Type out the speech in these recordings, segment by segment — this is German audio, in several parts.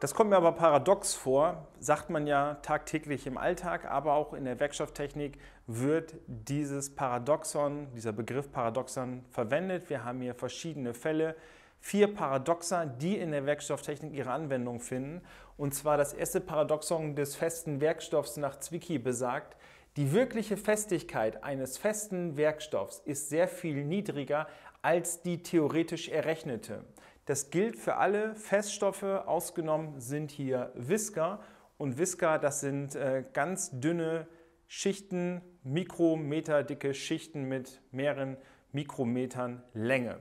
Das kommt mir aber paradox vor, sagt man ja tagtäglich im Alltag, aber auch in der Werkstofftechnik wird dieses Paradoxon, dieser Begriff Paradoxon verwendet. Wir haben hier verschiedene Fälle, vier Paradoxa, die in der Werkstofftechnik ihre Anwendung finden. Und zwar das erste Paradoxon des festen Werkstoffs nach Zwicky besagt, die wirkliche Festigkeit eines festen Werkstoffs ist sehr viel niedriger als die theoretisch errechnete. Das gilt für alle Feststoffe, ausgenommen sind hier Visca. Und Visca, das sind äh, ganz dünne Schichten, mikrometerdicke Schichten mit mehreren Mikrometern Länge.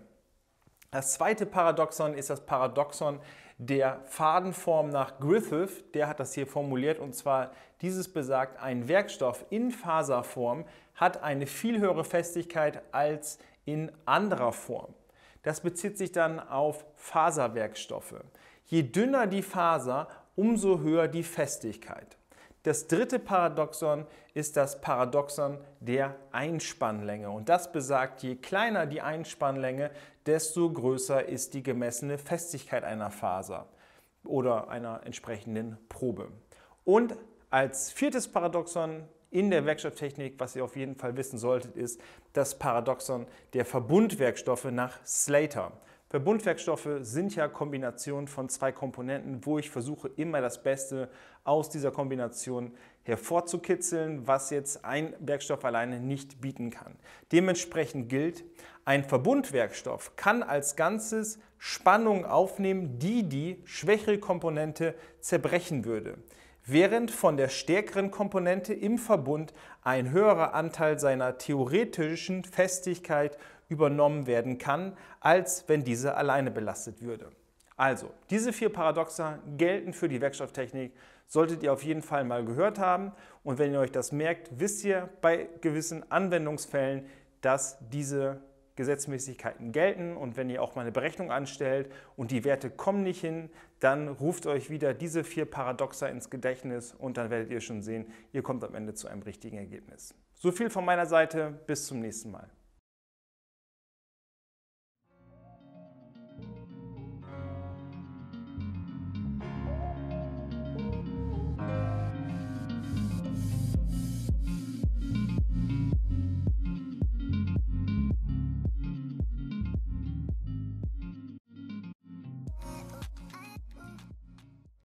Das zweite Paradoxon ist das Paradoxon der Fadenform nach Griffith. Der hat das hier formuliert und zwar dieses besagt, ein Werkstoff in Faserform hat eine viel höhere Festigkeit als in anderer Form. Das bezieht sich dann auf Faserwerkstoffe. Je dünner die Faser, umso höher die Festigkeit. Das dritte Paradoxon ist das Paradoxon der Einspannlänge. Und das besagt, je kleiner die Einspannlänge, desto größer ist die gemessene Festigkeit einer Faser oder einer entsprechenden Probe. Und als viertes Paradoxon in der Werkstofftechnik, was ihr auf jeden Fall wissen solltet, ist das Paradoxon der Verbundwerkstoffe nach Slater. Verbundwerkstoffe sind ja Kombinationen von zwei Komponenten, wo ich versuche immer das Beste aus dieser Kombination hervorzukitzeln, was jetzt ein Werkstoff alleine nicht bieten kann. Dementsprechend gilt, ein Verbundwerkstoff kann als Ganzes Spannung aufnehmen, die die schwächere Komponente zerbrechen würde. Während von der stärkeren Komponente im Verbund ein höherer Anteil seiner theoretischen Festigkeit übernommen werden kann, als wenn diese alleine belastet würde. Also, diese vier Paradoxa gelten für die Werkstofftechnik, solltet ihr auf jeden Fall mal gehört haben. Und wenn ihr euch das merkt, wisst ihr bei gewissen Anwendungsfällen, dass diese Gesetzmäßigkeiten gelten und wenn ihr auch mal eine Berechnung anstellt und die Werte kommen nicht hin, dann ruft euch wieder diese vier Paradoxa ins Gedächtnis und dann werdet ihr schon sehen, ihr kommt am Ende zu einem richtigen Ergebnis. So viel von meiner Seite, bis zum nächsten Mal.